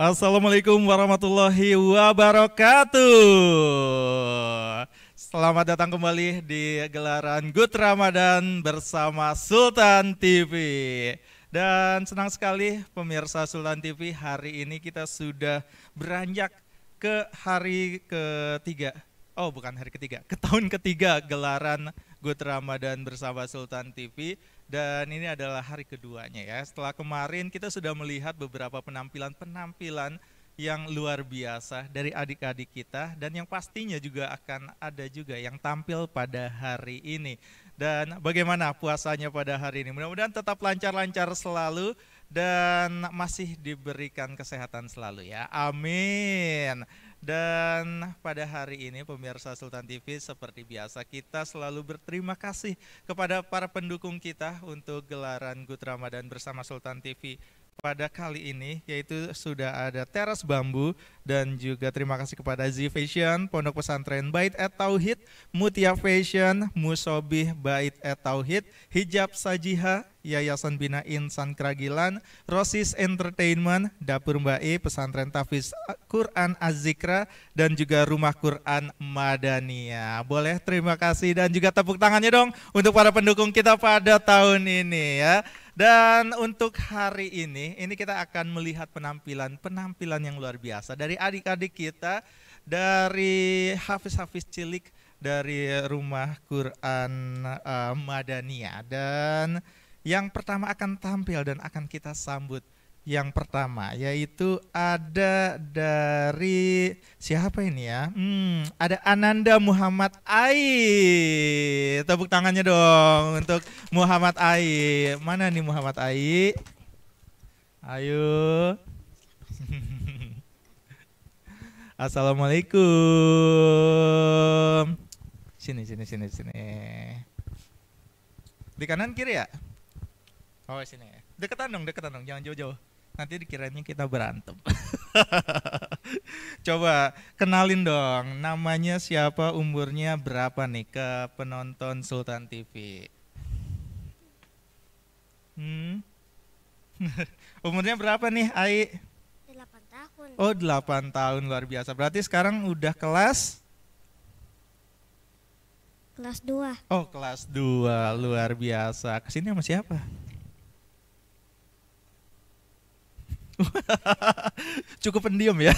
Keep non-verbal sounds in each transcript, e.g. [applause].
Assalamualaikum warahmatullahi wabarakatuh. Selamat datang kembali di gelaran Good Ramadan bersama Sultan TV. Dan senang sekali pemirsa Sultan TV hari ini kita sudah beranjak ke hari ketiga. Oh bukan hari ketiga, ke tahun ketiga gelaran Good Ramadan bersama Sultan TV dan ini adalah hari keduanya ya. Setelah kemarin kita sudah melihat beberapa penampilan-penampilan yang luar biasa dari adik-adik kita dan yang pastinya juga akan ada juga yang tampil pada hari ini. Dan bagaimana puasanya pada hari ini? Mudah-mudahan tetap lancar-lancar selalu dan masih diberikan kesehatan selalu ya. Amin. Dan pada hari ini pemirsa Sultan TV seperti biasa kita selalu berterima kasih kepada para pendukung kita untuk gelaran Good Ramadan bersama Sultan TV pada kali ini yaitu sudah ada teras bambu dan juga terima kasih kepada Z Fashion, Pondok Pesantren Bait at Tauhid, Mutia Fashion, Musobih Bait at Tauhid, Hijab Sajiha, Yayasan Bina Insan Keragilan, Rosis Entertainment, Dapur Mbak E, Pesantren Tafis Quran Azikra, dan juga Rumah Quran Madania. Boleh terima kasih dan juga tepuk tangannya dong untuk para pendukung kita pada tahun ini ya. Dan untuk hari ini, ini kita akan melihat penampilan-penampilan yang luar biasa dari adik-adik kita, dari hafiz-hafiz cilik dari rumah Quran uh, Madania. Dan yang pertama akan tampil dan akan kita sambut yang pertama yaitu ada dari siapa ini ya? Hmm, ada Ananda Muhammad Ai. Tepuk tangannya dong untuk Muhammad Ai. Mana nih Muhammad Ai? Ayo. [laughs] Assalamualaikum. Sini sini sini sini. Di kanan kiri ya? Oh, sini. Deketan dong, deketan dong, jangan jauh-jauh nanti dikiranya kita berantem. [laughs] Coba kenalin dong, namanya siapa, umurnya berapa nih ke penonton Sultan TV? Hmm? [laughs] umurnya berapa nih, Ai? 8 tahun. Oh, 8 tahun luar biasa. Berarti sekarang udah kelas Kelas 2. Oh, kelas 2. Luar biasa. Kesini sama siapa? [laughs] Cukup pendiam ya.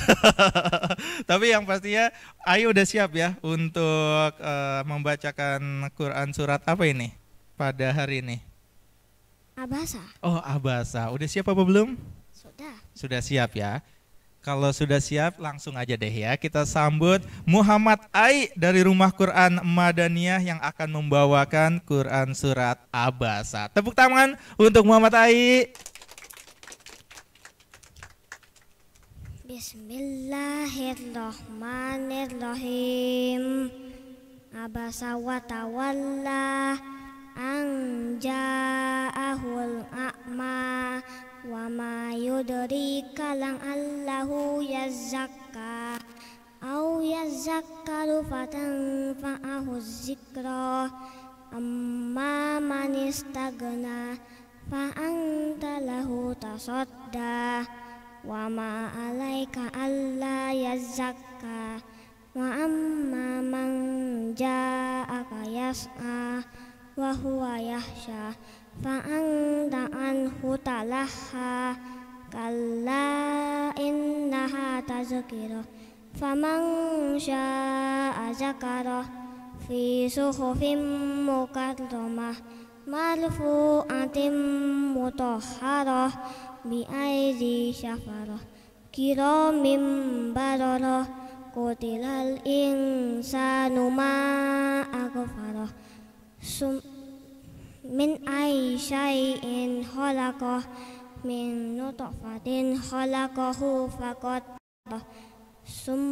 [laughs] Tapi yang pastinya Ayu udah siap ya untuk uh, membacakan Quran surat apa ini pada hari ini? Abasa. Oh, Abasa. Udah siap apa belum? Sudah. Sudah siap ya. Kalau sudah siap langsung aja deh ya kita sambut Muhammad Ai dari Rumah Quran Madaniyah yang akan membawakan Quran Surat Abasa. Tepuk tangan untuk Muhammad Ai. Bismillahirrahmanirrahim. Abasa wa tawalla Anja'ahul a'ma wa ma yudrika lan allahu yazakka au yazakkaru fatan fa'ahu zikra amma manistagna istagna fa anta lahu tasadda wa ma alaika alla yazakka wa amma man ja'aka yas'a wa huwa yahsha fa anta anhu talaha kalla innaha tazkira faman sya'a zakara fi suhufin mukadramah marfu'atin mutahharah [noise] Mi ai dii shafaro kiro mim baroro ko sanuma ako faro sum min ai shai eng holako min nutok fateng holako hufakot [noise] sum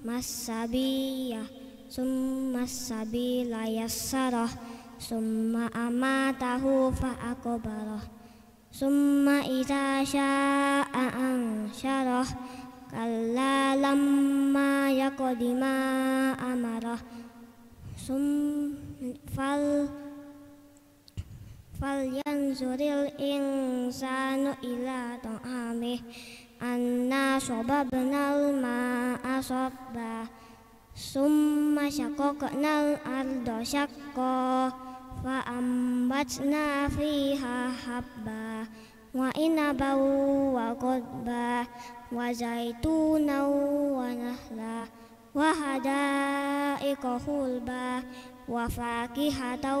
masabi ya sum masabi layasaro sum ma amata hufa ako ثم إذا شاء أنشره كلا لما يقض ما أمره ثم فل فلينظر الإنسان إلى طعامه أنا صببنا الماء صبا ثم شققنا الأرض شقا wa ambatna fiha habba wa inaba wa qadba wa zaituna wa nahla wa hadaika wa faqihata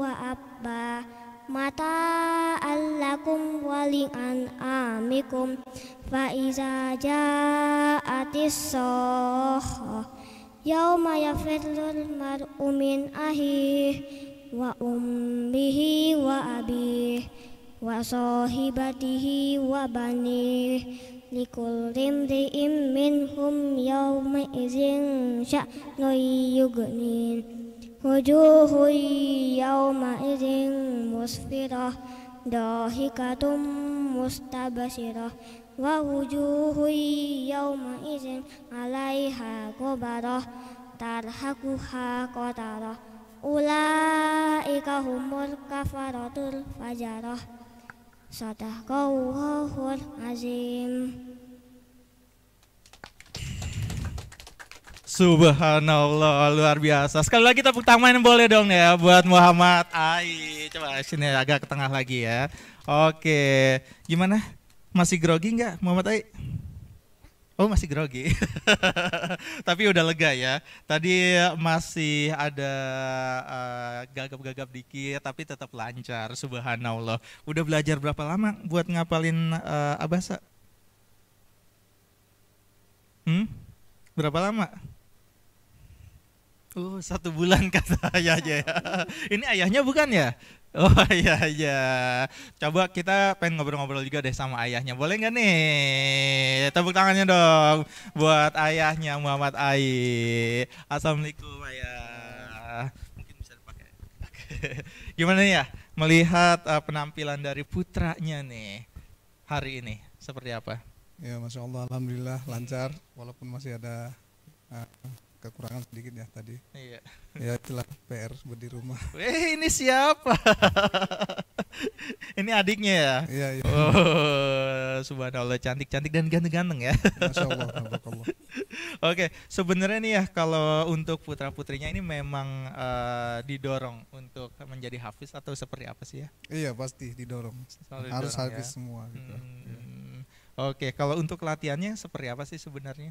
wa abba mata allakum walin amikum fa iza jaatis sah yauma yafirrul mar'u wa ummihi wa abih wa sahibatihi wa banih likullim im minhum yawma izin sya'nu yugnin wujuhu yawma izin musfirah dahikatum mustabasirah wa wujuhu yawma izin alaiha gubarah tarhaquha qatarah Ulaika humul kafaratul fajarah Sadaqallahul azim Subhanallah, luar biasa. Sekali lagi tepuk tangan boleh dong ya buat Muhammad Ai. Coba sini agak ke tengah lagi ya. Oke, gimana? Masih grogi nggak Muhammad Ai? Oh masih grogi, [laughs] tapi udah lega ya. Tadi masih ada eh, gagap-gagap uh, dikit, tapi tetap lancar. Subhanallah. Udah belajar berapa lama buat ngapalin uh, abasa? Hmm? Berapa lama? Uh, satu bulan [laughs] kata ayahnya ya. Ini ayahnya bukan ya? [laughs] Oh iya iya. Coba kita pengen ngobrol-ngobrol juga deh sama ayahnya. Boleh nggak nih? Tepuk tangannya dong buat ayahnya Muhammad Ai. Assalamualaikum ayah. Mungkin bisa dipakai. [laughs] Gimana ya melihat uh, penampilan dari putranya nih hari ini seperti apa? Ya masya Allah, alhamdulillah lancar walaupun masih ada uh, kekurangan sedikit ya tadi. Iya. Ya itulah PR buat di rumah. [laughs] Eh ini siapa? ini adiknya ya? Iya, iya. Oh, subhanallah cantik-cantik dan ganteng-ganteng ya. Masya Allah, Allah. Oke, sebenarnya nih ya kalau untuk putra-putrinya ini memang uh, didorong untuk menjadi hafiz atau seperti apa sih ya? Iya, pasti didorong. didorong Harus hafiz ya? semua gitu. Hmm. Ya. Oke, kalau untuk latihannya seperti apa sih sebenarnya?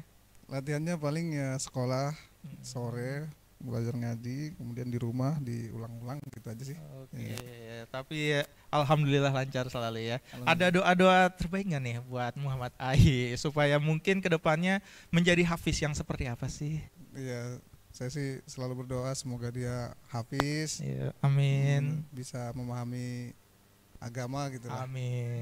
latihannya paling ya sekolah hmm. sore belajar ngaji kemudian di rumah diulang-ulang gitu aja sih oke okay. ya. tapi ya, alhamdulillah lancar selalu ya ada doa-doa terbaik gak nih buat Muhammad Ahi supaya mungkin kedepannya menjadi hafiz yang seperti apa sih iya saya sih selalu berdoa semoga dia hafiz ya, amin bisa memahami agama gitu lah,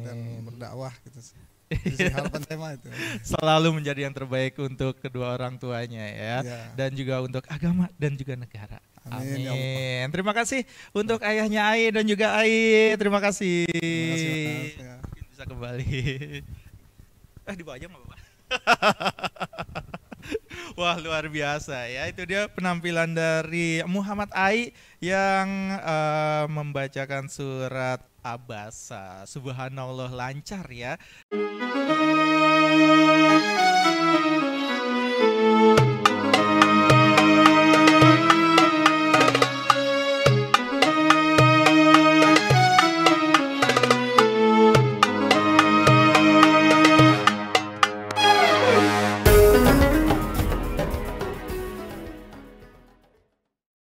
dan berdakwah gitu sih [laughs] tema itu. Selalu menjadi yang terbaik untuk kedua orang tuanya ya, ya. dan juga untuk agama dan juga negara. Amin. Ya Amin. Terima kasih untuk ayahnya Ai dan juga Ai. Terima kasih. Terima kasih ya. Bisa kembali. [laughs] Eh di bawah aja nggak apa-apa. [laughs] Wah luar biasa ya itu dia penampilan dari Muhammad Ai yang uh, membacakan surat Abasa. Subhanallah lancar ya.